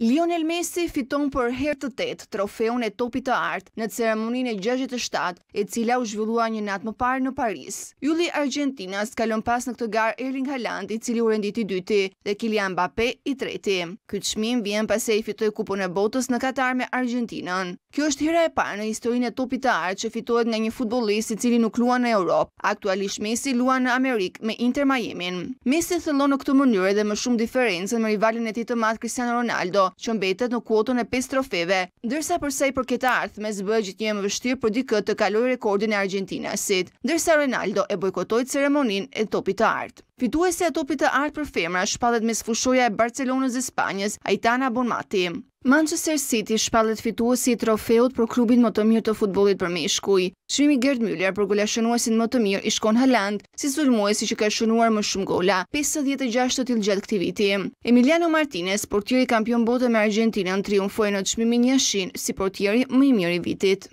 Lionel Messi fiton për herë të tëtë trofeun e topit të artë në ceremonin e 67 e cila u zhvillua një natë më parë në Paris. Juli Argentinas kalon pas në këtë gar Erling Haaland i cili u rendit i dyti dhe Kylian Mbappe i treti. Këtë shmim vjen pas e i fitoj kupon e botës në Katar me Argentinën. Kjo është hera e parë në historinë e topit të artë që fitohet nga një futbolist i cili nuk luan në Europë. Aktualisht Messi luan në Amerikë me Inter Miami. Messi thëllon në këtë mënyrë dhe më shumë diferencën me rivalin e tij të madh Cristiano Ronaldo, që mbetet në kuotën e 5 trofeve. Dërsa përsej i për këta ardhë, me zbëgjë një më vështirë për di këtë të kaloj rekordin e Argentinasit, dërsa Ronaldo e bojkotojt ceremonin e topi të ardhë. Fituese e topit të artë për femra shpallet me sfushoja e Barcelonës dhe Spanjës, Aitana Bonmati. Manchester City shpallet fituosi i trofeut për klubin më të mirë të futbolit për mishkuj. Shmimi Gerd Müller për gula shënuesin më të mirë i shkon Haaland, si sulmuesi që ka shënuar më shumë gola, 56 të til gjatë këti viti. Emiliano Martinez, portieri kampion bote me Argentinën, triumfoj në të shmimi njëshin si portieri më i mirë i vitit.